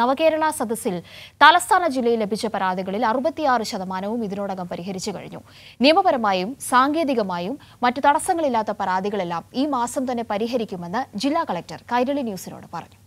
നവകേരള സദസ്സിൽ തലസ്ഥാന ജില്ലയിൽ ലഭിച്ച പരാതികളിൽ അറുപത്തിയാറ് ശതമാനവും ഇതിനോടകം പരിഹരിച്ചു കഴിഞ്ഞു നിയമപരമായും സാങ്കേതികമായും മറ്റു തടസ്സങ്ങളില്ലാത്ത പരാതികളെല്ലാം ഈ മാസം തന്നെ പരിഹരിക്കുമെന്ന് ജില്ലാ കളക്ടർ കൈരളി ന്യൂസിനോട് പറഞ്ഞു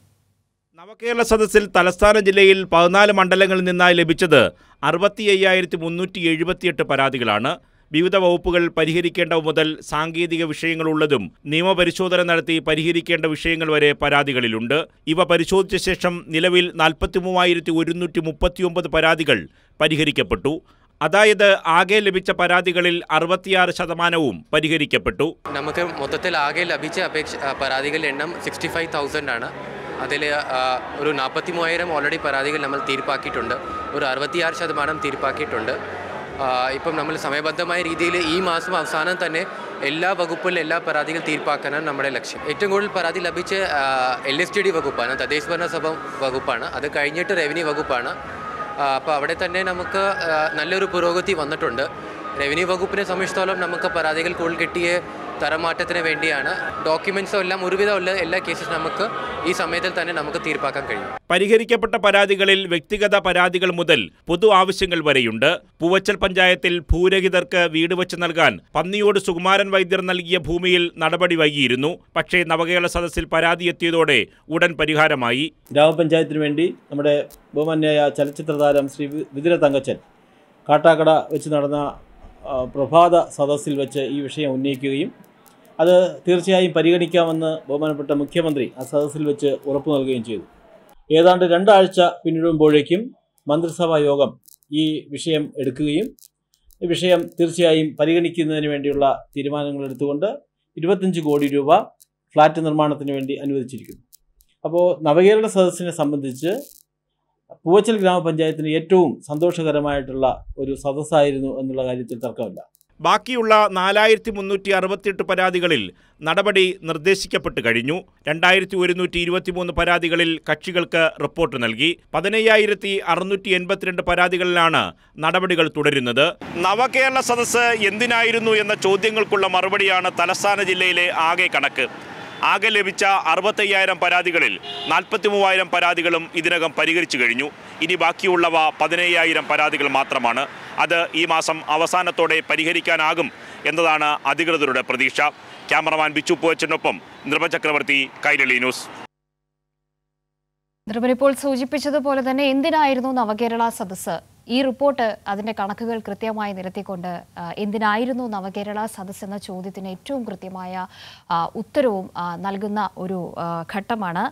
നവകേരള സദസ്സിൽ തലസ്ഥാന ജില്ലയിൽ പതിനാല് മണ്ഡലങ്ങളിൽ നിന്നായി ലഭിച്ചത് അറുപത്തി അയ്യായിരത്തി മുന്നൂറ്റി എഴുപത്തിയെട്ട് പരാതികളാണ് വിവിധ വകുപ്പുകൾ പരിഹരിക്കേണ്ടവ മുതൽ സാങ്കേതിക വിഷയങ്ങളുള്ളതും നിയമപരിശോധന നടത്തി പരിഹരിക്കേണ്ട വിഷയങ്ങൾ വരെ പരാതികളിലുണ്ട് ഇവ പരിശോധിച്ച ശേഷം നിലവിൽ നാൽപ്പത്തിമൂവായിരത്തി ഒരുന്നൂറ്റി മുപ്പത്തിയൊമ്പത് പരാതികൾ പരിഹരിക്കപ്പെട്ടു അതായത് ആകെ ലഭിച്ച പരാതികളിൽ അറുപത്തിയാറ് ശതമാനവും പരിഹരിക്കപ്പെട്ടു നമുക്ക് മൊത്തത്തിൽ ആകെ ലഭിച്ച അപേക്ഷ പരാതികളുടെ എണ്ണം സിക്സ്റ്റി ഫൈവ് തൗസൻഡ് ആണ് അതിൽ ഒരു നാൽപ്പത്തി മൂവായിരം ഓൾറെഡി പരാതികൾ നമ്മൾ തീർപ്പാക്കിയിട്ടുണ്ട് ഒരു അറുപത്തിയാറ് ശതമാനം തീർപ്പാക്കിയിട്ടുണ്ട് ഇപ്പം നമ്മൾ സമയബദ്ധമായ രീതിയിൽ ഈ മാസം അവസാനം തന്നെ എല്ലാ വകുപ്പിലും എല്ലാ പരാതികൾ തീർപ്പാക്കാനാണ് നമ്മുടെ ലക്ഷ്യം ഏറ്റവും കൂടുതൽ പരാതി ലഭിച്ച എൽ എസ് ടി ഡി വകുപ്പാണ് തദ്ദേശ ഭരണസഭ വകുപ്പാണ് അത് കഴിഞ്ഞിട്ട് റവന്യൂ വകുപ്പാണ് അപ്പോൾ അവിടെ തന്നെ നമുക്ക് നല്ലൊരു പുരോഗതി വന്നിട്ടുണ്ട് റവന്യൂ വകുപ്പിനെ സംബന്ധിച്ചിടത്തോളം നമുക്ക് പരാതികൾ കൂടുതൽ കിട്ടിയ തരമാറ്റത്തിന് വേണ്ടിയാണ് ഡോക്യുമെന്റ്സും എല്ലാം ഒരുവിധമുള്ള എല്ലാ കേസസ് നമുക്ക് ഈ സമയത്തിൽ തന്നെ നമുക്ക് തീർപ്പാക്കാൻ കഴിയും പരിഹരിക്കപ്പെട്ട പരാതികളിൽ വ്യക്തിഗത പരാതികൾ മുതൽ പൊതു ആവശ്യങ്ങൾ വരെയുണ്ട് പൂവച്ചൽ പഞ്ചായത്തിൽ ഭൂരഹിതർക്ക് വീട് വെച്ച് നൽകാൻ പന്നിയോട് സുകുമാരൻ വൈദ്യർ നൽകിയ ഭൂമിയിൽ നടപടി വൈകിയിരുന്നു പക്ഷേ നവകേരള സദസ്സിൽ പരാതി എത്തിയതോടെ ഉടൻ പരിഹാരമായി ഗ്രാമപഞ്ചായത്തിന് വേണ്ടി നമ്മുടെ ബഹുമാന്യായ ചലച്ചിത്ര താരം ശ്രീ വിദുര തങ്കച്ചൻ കാട്ടാക്കട വെച്ച് നടന്ന പ്രഭാത സദസ്സിൽ വെച്ച് ഈ വിഷയം ഉന്നയിക്കുകയും അത് തീർച്ചയായും പരിഗണിക്കാമെന്ന് ബഹുമാനപ്പെട്ട മുഖ്യമന്ത്രി ആ സദസ്സിൽ വെച്ച് ഉറപ്പു നൽകുകയും ചെയ്തു ഏതാണ്ട് രണ്ടാഴ്ച പിന്നിടുമ്പോഴേക്കും മന്ത്രിസഭാ യോഗം ഈ വിഷയം എടുക്കുകയും ഈ വിഷയം തീർച്ചയായും പരിഗണിക്കുന്നതിന് വേണ്ടിയുള്ള തീരുമാനങ്ങൾ എടുത്തുകൊണ്ട് ഇരുപത്തഞ്ച് കോടി രൂപ ഫ്ലാറ്റ് നിർമ്മാണത്തിന് വേണ്ടി അനുവദിച്ചിരിക്കുന്നു അപ്പോൾ നവകേരള സദസ്സിനെ സംബന്ധിച്ച് പൂവച്ചൽ ഗ്രാമപഞ്ചായത്തിന് ഏറ്റവും സന്തോഷകരമായിട്ടുള്ള ഒരു സദസ്സായിരുന്നു എന്നുള്ള കാര്യത്തിൽ തർക്കമില്ല ബാക്കിയുള്ള നാലായിരത്തി മുന്നൂറ്റി അറുപത്തിയെട്ട് പരാതികളിൽ നടപടി നിർദ്ദേശിക്കപ്പെട്ട് കഴിഞ്ഞു രണ്ടായിരത്തി ഒരുന്നൂറ്റി ഇരുപത്തിമൂന്ന് പരാതികളിൽ കക്ഷികൾക്ക് റിപ്പോർട്ട് നൽകി പതിനയ്യായിരത്തി അറുന്നൂറ്റി എൺപത്തിരണ്ട് പരാതികളിലാണ് നടപടികൾ തുടരുന്നത് നവകേരള സദസ് എന്തിനായിരുന്നു എന്ന ചോദ്യങ്ങൾക്കുള്ള മറുപടിയാണ് തലസ്ഥാന ജില്ലയിലെ ആകെ കണക്ക് ആകെ ലഭിച്ച അറുപത്തയ്യായിരം പരാതികളിൽ നാൽപ്പത്തി മൂവായിരം പരാതികളും ഇതിനകം പരിഹരിച്ചു കഴിഞ്ഞു ഇനി ബാക്കിയുള്ളവ പതിനയ്യായിരം പരാതികൾ മാത്രമാണ് അത് ഈ മാസം അവസാനത്തോടെ പരിഹരിക്കാനാകും എന്നതാണ് അധികൃതരുടെ പ്രതീക്ഷ ക്യാമറമാൻ ബിച്ചു നിർമ്മ ചക്രവർത്തി കൈരളി ന്യൂസ് ഇപ്പോൾ സൂചിപ്പിച്ചതുപോലെ തന്നെ എന്തിനായിരുന്നു നവകേരള സദസ്സ് ഈ റിപ്പോർട്ട് അതിൻ്റെ കണക്കുകൾ കൃത്യമായി നിരത്തിക്കൊണ്ട് എന്തിനായിരുന്നു നവകേരള സദസ്സ് എന്ന ചോദ്യത്തിന് ഏറ്റവും കൃത്യമായ ഉത്തരവും നൽകുന്ന ഒരു ഘട്ടമാണ്